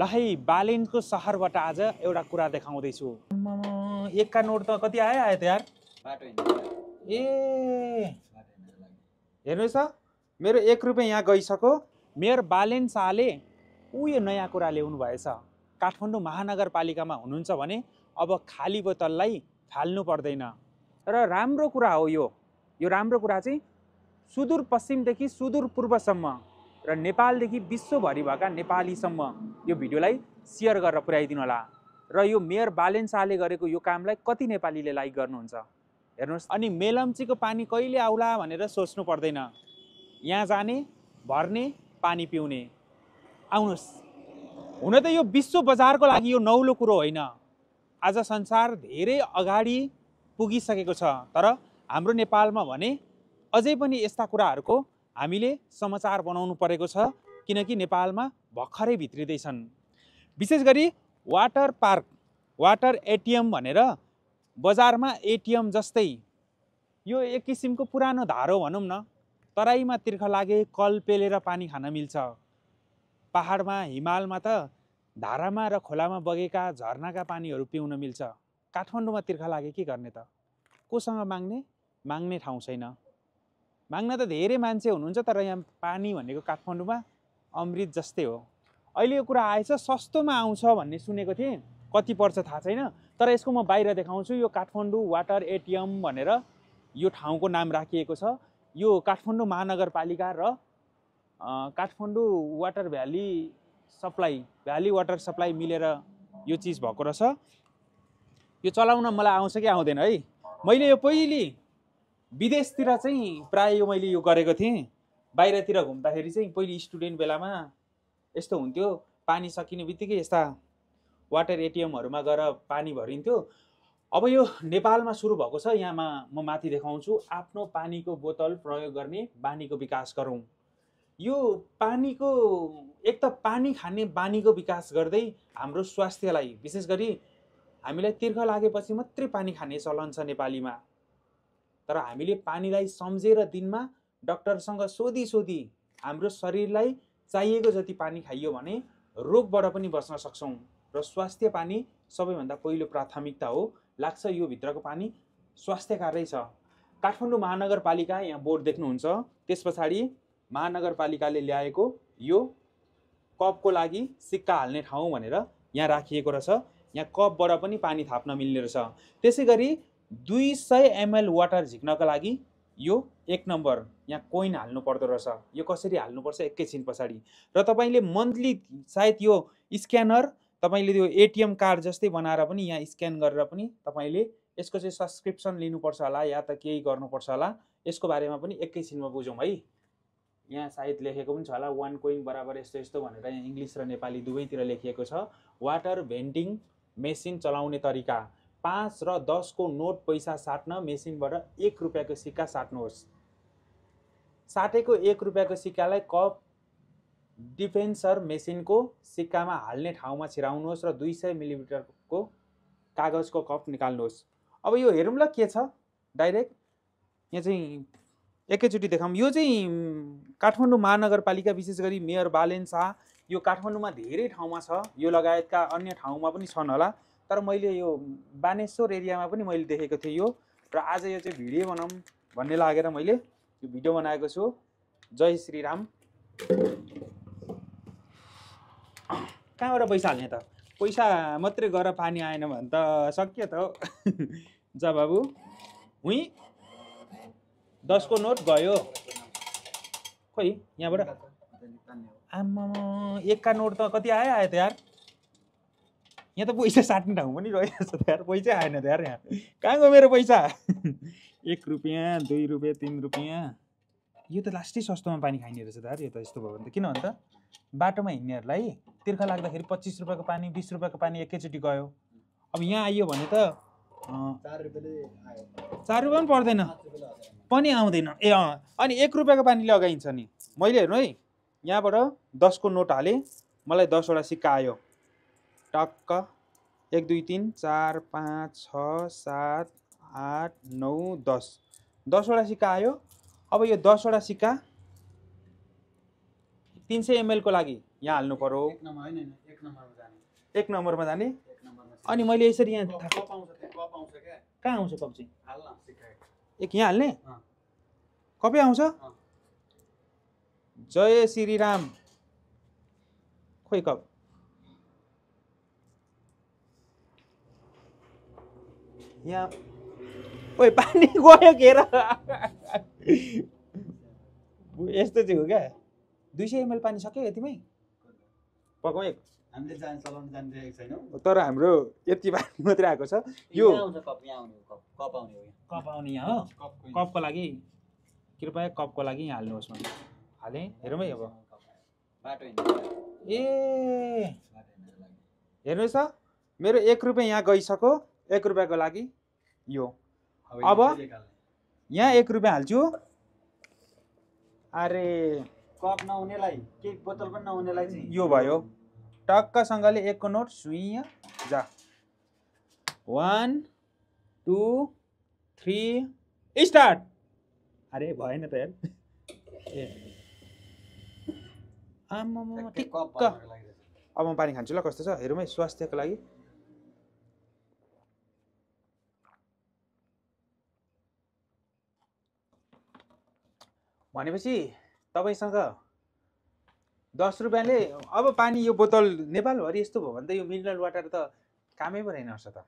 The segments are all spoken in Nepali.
ल है बालिनको सहरबाट आज एउटा कुरा देखाउँदैछु एकका नोट त कति आयो आयो त यार ए हेर्नुहोस् त मेरो एक रुपियाँ यहाँ गइसक्यो मेयर बालेन शाहले ऊ यो नयाँ कुरा ल्याउनु भएछ काठमाडौँ महानगरपालिकामा हुनुहुन्छ भने अब खाली बोतललाई फाल्नु पर्दैन र राम्रो कुरा हो यो यो राम्रो कुरा चाहिँ सुदूरपश्चिमदेखि सुदूर पूर्वसम्म र नेपालदेखि विश्वभरि भएका नेपालीसम्म यो भिडियोलाई सेयर गरेर पुर्याइदिनु होला र यो मेयर बालेन शाहले गरेको यो कामलाई कति नेपालीले लाइक गर्नुहुन्छ हेर्नुहोस् अनि मेलम्चीको पानी कहिले आउला भनेर सोच्नु पर्दैन यहाँ जाने भर्ने पानी पिउने आउनुहोस् हुन त यो विश्व बजारको लागि यो नौलो कुरो होइन आज संसार धेरै अगाडि पुगिसकेको छ तर हाम्रो नेपालमा भने अझै पनि यस्ता कुराहरूको हामीले समाचार बनाउनु परेको छ किनकि नेपालमा भर्खरै भित्रिँदैछन् विशेष गरी वाटर पार्क वाटर एटिएम भनेर बजारमा एटिएम जस्तै यो एक किसिमको पुरानो धारो भनौँ न तराईमा तिर्ख लागे कल पेलेर पानी खान मिल्छ पाहाडमा हिमालमा त धारामा र खोलामा बगेका झर्नाका पानीहरू पिउन मिल्छ काठमाडौँमा तिर्ख लागे के गर्ने त कोसँग माग्ने माग्ने ठाउँ छैन माग्न त धेरै मान्छे हुनुहुन्छ तर यहाँ पानी भनेको काठमाडौँमा अमृत जस्तै हो अहिले यो कुरा आएछ सस्तोमा आउँछ भन्ने सुनेको थिएँ कति पर्छ थाहा छैन तर यसको म बाहिर देखाउँछु यो काठमाडौँ वाटर एटिएम भनेर यो ठाउँको नाम राखिएको छ यो काठमाडौँ महानगरपालिका र Kathmandu water valley supply valley water supply मिलेर यो चिज भएको रहेछ यो चलाउन मलाई आउँछ कि आउँदैन है मैले यो पहिले विदेशतिर चाहिँ प्रायः यो मैले यो गरेको थिएँ बाहिरतिर घुम्दाखेरि चाहिँ पहिले स्टुडेन्ट बेलामा यस्तो हुन्थ्यो पानी सकिने बित्तिकै यस्ता वाटर एटिएमहरूमा गएर पानी भरिन्थ्यो अब यो नेपालमा सुरु भएको छ यहाँमा म माथि देखाउँछु आफ्नो पानीको बोतल प्रयोग गर्ने बानीको विकास गरौँ यो पानीको एक त पानी खाने बानीको विकास गर्दै हाम्रो स्वास्थ्यलाई विशेष गरी हामीलाई तिर्ख लागेपछि मात्रै पानी खाने चलन छ नेपालीमा तर हामीले पानीलाई सम्झेर दिनमा डक्टरसँग सोधी सोधी हाम्रो शरीरलाई चाहिएको जति पानी खाइयो भने रोगबाट पनि बस्न सक्छौँ र स्वास्थ्य पानी सबैभन्दा पहिलो प्राथमिकता हो लाग्छ यो भित्रको पानी स्वास्थ्यकारै छ काठमाडौँ महानगरपालिका यहाँ बोर्ड देख्नुहुन्छ त्यस पछाडि महानगरपालिकाले ल्याएको यो कपको लागि सिक्का हाल्ने ठाउँ भनेर यहाँ राखिएको रहेछ यहाँ कपबाट पनि पानी थाप्न मिल्ने रहेछ त्यसै गरी दुई सय एमएल वाटर झिक्नको लागि यो एक नम्बर यहाँ कोइन हाल्नु पर्दो रहेछ यो कसरी हाल्नुपर्छ एकैछिन पछाडि र तपाईँले मन्थली सायद यो स्क्यानर तपाईँले त्यो एटिएम कार्ड जस्तै बनाएर पनि यहाँ स्क्यान गरेर पनि तपाईँले यसको चाहिँ सब्सक्रिप्सन लिनुपर्छ होला या त केही गर्नुपर्छ होला यसको बारेमा पनि एकैछिनमा बुझौँ है यहाँ सायद लेखेको पनि छ होला वान कोइन बराबर यस्तो यस्तो भनेर यहाँ इङ्ग्लिस र नेपाली दुवैतिर लेखिएको छ वाटर भेन्टिङ मेसिन चलाउने तरिका पाँच र दसको नोट पैसा साट्न मेसिनबाट एक रुपियाँको सिक्का साट्नुहोस् साटेको एक रुपियाँको सिक्कालाई कप डिफेन्सर मेसिनको सिक्कामा हाल्ने ठाउँमा छिराउनुहोस् र दुई सय मिलिमिटरको कागजको कप निकाल्नुहोस् अब यो हेरौँ ल के छ डाइरेक्ट यहाँ चाहिँ एकैचोटि देखाउँ यो चाहिँ काठमाडौँ महानगरपालिका विशेष गरी मेयर बालेन शाह यो काठमाडौँमा धेरै ठाउँमा छ यो लगायतका अन्य ठाउँमा पनि छन् होला तर मैले यो बानेश्वर एरियामा पनि मैले देखेको थिएँ यो र आज यो चाहिँ भिडियो बनाऊँ भन्ने लागेर मैले यो भिडियो बनाएको छु जय श्री श्रीराम कहाँबाट पैसा हाल्ने त पैसा मात्रै गएर पानी आएन भने त सक्यो त हो जा बाबु हुँ दसको नोट गयो खोइ यहाँबाट आम्मा एकका नोट त कति आयो आयो त यार यहाँ त पैसा साट्ने ठाउँ पनि रहेछ त यार पैसै आएन त यार यहाँ कहाँ गयो मेरो पैसा एक रुपियाँ दुई रुपियाँ तिन रुपियाँ यो त लास्टै सस्तोमा पानी खाइने रहेछ त यार यो त यस्तो भयो भने त किन त बाटोमा हिँड्नेहरूलाई तिर्खा लाग्दाखेरि पच्चिस रुपियाँको पानी बिस रुपियाँको पानी एकैचोटि गयो अब यहाँ आइयो भने त चार रुपियाँ पनि पर्दैन पनि आउँदैन ए अँ अनि एक रुपियाँको पानी लगाइन्छ नि मैले हेर्नु है यहाँबाट दसको नोट हालेँ मलाई दसवटा सिक्का आयो टक्क एक दुई तिन चार पाँच छ सात आठ नौ दस दसवटा सिक्का आयो अब यो दसवटा सिक्का तिन सय एमएलको लागि यहाँ हाल्नु पऱ्यो एक नम्बरमा जाने अनि मैले यसरी यहाँ कहाँ आउँछ कप चाहिँ एक यहाँ हाल्ने कपै आउँछ जय श्रीराम खोइ कप यहाँ ओ पानी गयो के र यस्तो चाहिँ हो क्या दुई सय एमएल पानी सक्यो यतिमै पकाउ एक हामीले जान चलाउन जान छैनौँ तर हाम्रो यति पानी मात्रै आएको छ यो कप आउने आउने यहाँ हो कपको लागि कृपया कपको लागि यहाँ हाल्नुहोस् मैले हालेँ हेरौँ है अब बाटो ए हेर्नुहोस् त मेरो एक रुपियाँ यहाँ गइसक्यो एक रुपियाँको लागि यो अब यहाँ एक रुपियाँ हाल्छु अरे कप नहुनेलाई केही बोतल पनि नहुनेलाई यो भयो टक्कसँगले एकको नोट सुइँ जा वान टू थ्री स्टार्ट अरे भएन त यार ए अब म पानी खान्छु ल कस्तो छ हेरौँ है स्वास्थ्यको लागि भनेपछि तपाईँसँग दस रुपियाँले अब पानी यो बोतल नेपालभरि यस्तो भयो भने त यो मिनरल वाटर त कामै परेन रहेछ त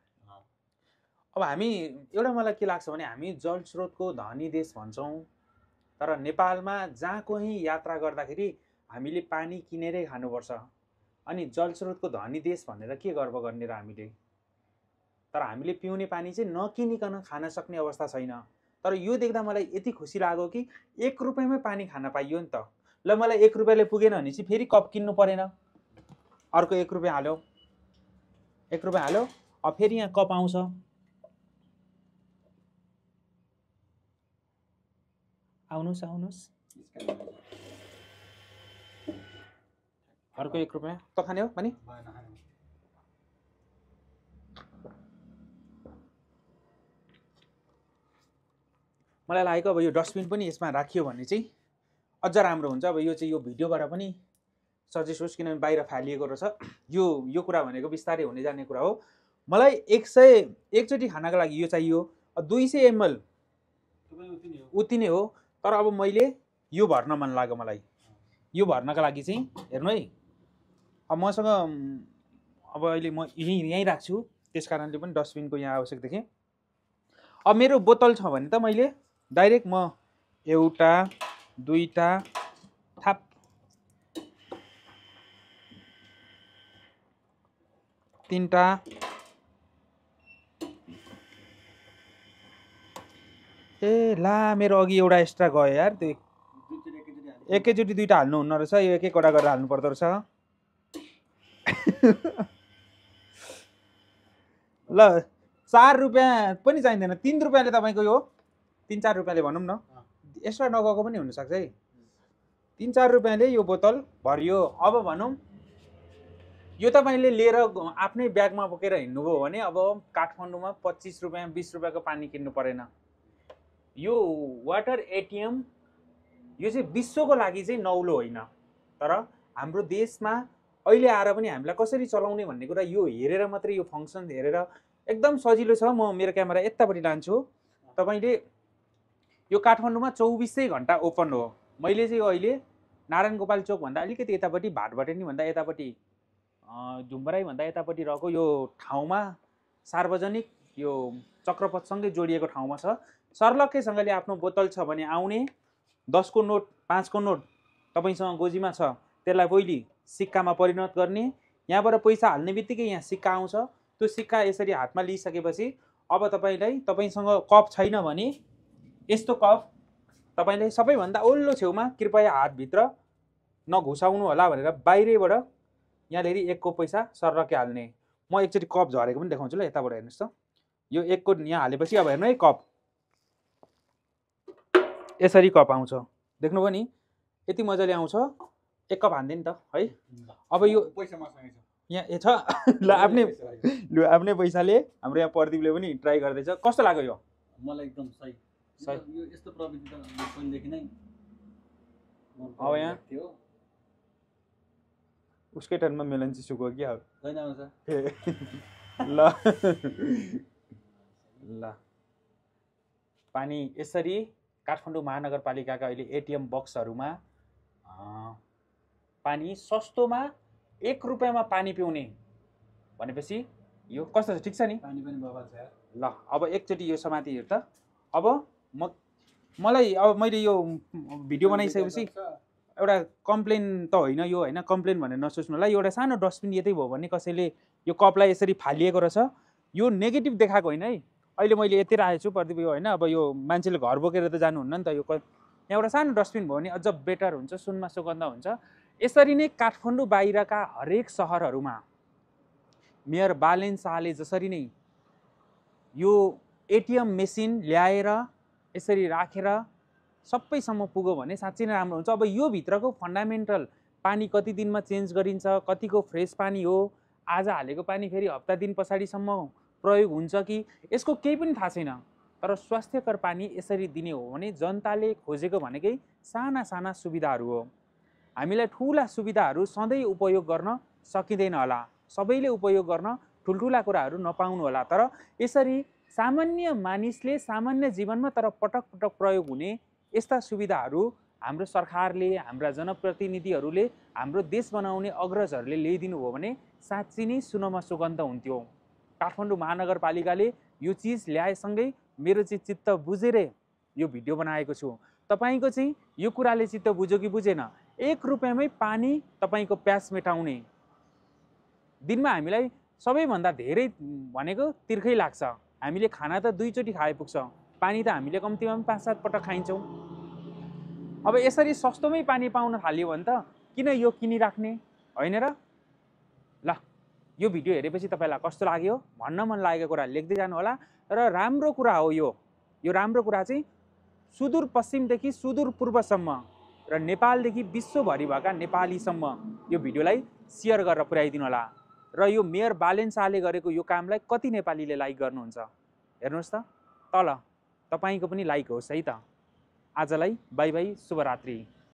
अब हामी एउटा मलाई के लाग्छ भने हामी जल स्रोतको धनी देश भन्छौँ तर नेपालमा जहाँ कोही यात्रा गर्दाखेरि हामीले पानी किनेरै खानुपर्छ अनि जल स्रोतको धनी देश भनेर के गर्व गर्ने र हामीले तर हामीले पिउने पानी चाहिँ नकिनिकन खान सक्ने अवस्था छैन तर यो देख्दा मलाई यति खुसी लाग्यो कि एक रुपियाँमै पानी खान पाइयो नि त ल मलाई एक रुपियाँले पुगेन भने चाहिँ फेरि कप किन्नु परेन अर्को एक रुपियाँ हाल्यो एक रुपियाँ हाल्यो अब फेरि यहाँ कप आउँछ आउनुहोस् आउनुहोस् अर्को एक रुपियाँ त खाने हो पनि मलाई लागेको अब यो डस्टबिन पनि यसमा राखियो भने चाहिँ अझ राम्रो हुन्छ अब यो चाहिँ यो भिडियोबाट पनि सजेस्ट होस् किनभने बाहिर फालिएको रहेछ यो यो कुरा भनेको बिस्तारै हुने जाने कुरा हो मलाई एक सय एकचोटि खानाको लागि यो चाहियो दुई सय एमएल उति नै हो तर अब मैले यो भर्न मन लाग्यो मलाई यो भर्नको लागि चाहिँ हेर्नु है अब मसँग अब अहिले म यहीँ यहीँ राख्छु त्यस कारणले पनि डस्टबिनको यहाँ आवश्यक देखेँ अब मेरो बोतल छ भने त मैले डाइरेक्ट म एउटा दुईवटा थाप तिनवटा ए ला मेरो अघि एउटा एक्स्ट्रा गयो यार त्यो एकैचोटि दुइटा हाल्नु हुन्न रहेछ यो एक एकवटा गरेर हाल्नु पर्दो रहेछ ल चार रुपियाँ पनि चाहिँदैन तिन रुपियाँले तपाईँको यो तिन चार रुपियाँले भनौँ न एक्स्ट्रा नगएको पनि हुनसक्छ है तिन चार रुपियाँले यो बोतल भरियो अब भनौँ यो तपाईँले लिएर आफ्नै ब्यागमा बोकेर हिँड्नुभयो भने अब काठमाडौँमा पच्चिस रुपियाँ बिस रुपियाँको पानी किन्नु परेन यो वाटर एटिएम यो चाहिँ विश्वको लागि चाहिँ नौलो होइन तर हाम्रो देशमा अहिले आएर पनि हामीलाई कसरी चलाउने भन्ने कुरा यो हेरेर मात्रै यो फङ्सन हेरेर एकदम सजिलो छ म मेरो क्यामेरा यतापट्टि लान्छु तपाईँले यो काठमाडौँमा चौबिसै घन्टा ओपन हो मैले चाहिँ अहिले नारायण गोपाल चोकभन्दा अलिकति यतापट्टि नि भन्दा यतापट्टि झुम्बराईभन्दा यतापट्टि रहेको यो ठाउँमा सार्वजनिक यो चक्रपथसँगै जोडिएको ठाउँमा छ सर्लक्कैसँगले आफ्नो बोतल छ भने आउने दसको नोट पाँचको नोट तपाईँसँग गोजीमा छ त्यसलाई पहिले सिक्कामा परिणत गर्ने यहाँबाट पैसा हाल्ने बित्तिकै यहाँ सिक्का आउँछ त्यो सिक्का यसरी हातमा लिइसकेपछि अब तपाईँलाई तपाईँसँग कप छैन भने यस्तो कप तपाईँले सबैभन्दा ओल्लो छेउमा कृपया हातभित्र नघुसाउनु होला भनेर बाहिरैबाट यहाँनिर एकको पैसा सर्रकै हाल्ने म एकचोटि कप झरेको पनि देखाउँछु ल यताबाट हेर्नुहोस् त यो एकको यहाँ हालेपछि अब हेर्नु है कप यसरी कप आउँछ देख्नुभयो नि यति मजाले आउँछ एक कप हान्दे नि त है अब यो यहाँ ए छ ल आफ्नै लु आफ्नै पैसाले हाम्रो यहाँ प्रदीपले पनि ट्राई गर्दैछ कस्तो लाग्यो यो मलाई एकदम सही यो यस्तो प्रविधि त पहिलेदेखि नै अब यहाँ उसकै टर्नमा मेलन चिसो आउँछ ल ल पानी यसरी काठमाडौँ महानगरपालिकाका अहिले एटिएम बक्सहरूमा पानी सस्तोमा एक रुपियाँमा पानी पिउने भनेपछि यो कस्तो छ ठिक छ नि पानी पनि ल अब एकचोटि यो समाति हेर त अब म मलाई अब मैले यो भिडियो बनाइसकेपछि एउटा कम्प्लेन त होइन यो होइन कम्प्लेन भनेर नसोच्नुलाई एउटा सानो डस्टबिन यतै भयो भने कसैले यो कपलाई यसरी फालिएको रहेछ यो नेगेटिभ देखाएको होइन है अहिले मैले यति राखेको छु प्रदीप यो होइन अब यो मान्छेले घर बोकेर त जानुहुन्न नि त यो यहाँ एउटा सानो डस्टबिन भयो भने अझ बेटर हुन्छ सुनमा सुगन्ध हुन्छ यसरी नै काठमाडौँ बाहिरका हरेक सहरहरूमा मेयर बालेन शाहले जसरी नै यो एटिएम मेसिन ल्याएर यसरी राखेर रा, सबैसम्म पुग्यो भने साँच्चै नै राम्रो हुन्छ अब यो भित्रको फन्डामेन्टल पानी कति दिनमा चेन्ज गरिन्छ कतिको फ्रेस पानी हो आज हालेको पानी फेरि हप्ता दिन पछाडिसम्म प्रयोग हुन्छ कि यसको केही पनि थाहा छैन तर स्वास्थ्यकर पानी यसरी दिने हो भने जनताले खोजेको भनेकै साना साना सुविधाहरू हो हामीलाई ठुला सुविधाहरू सधैँ उपयोग गर्न सकिँदैन होला सबैले उपयोग गर्न ठुल्ठुला कुराहरू नपाउनु होला तर यसरी सामान्य मानिसले सामान्य जीवनमा तर पटक पटक प्रयोग हुने यस्ता सुविधाहरू हाम्रो सरकारले हाम्रा जनप्रतिनिधिहरूले हाम्रो देश बनाउने अग्रजहरूले ल्याइदिनु हो भने साँच्ची नै सुनमा सुगन्ध हुन्थ्यो काठमाडौँ महानगरपालिकाले यो चिज ल्याएसँगै मेरो चाहिँ चित्त बुझेरै यो भिडियो बनाएको छु तपाईँको चाहिँ यो कुराले चित्त बुझ्यो कि बुझेन एक रुपियाँमै पानी तपाईँको प्यास मेटाउने दिनमा हामीलाई सबैभन्दा धेरै भनेको तिर्खै लाग्छ हामीले खाना त दुईचोटि खाइपुग्छ पानी त हामीले कम्तीमा पनि पाँच सात पटक खाइन्छौँ अब यसरी सस्तोमै पानी पाउन थाल्यो भने त किन यो किनिराख्ने होइन र ल यो भिडियो हेरेपछि तपाईँलाई कस्तो लाग्यो भन्न मन लागेको कुरा लेख्दै जानुहोला र राम्रो कुरा हो यो यो राम्रो कुरा चाहिँ सुदूर पश्चिमदेखि सुदूर पूर्वसम्म र नेपालदेखि विश्वभरि भएका नेपालीसम्म यो भिडियोलाई सेयर गरेर पुर्याइदिनु होला र यो मेयर बालेन्साले गरेको यो कामलाई कति नेपालीले लाइक गर्नुहुन्छ हेर्नुहोस् त तल तपाईँको पनि लाइक होस् है त आजलाई बाई बाई शुभरात्री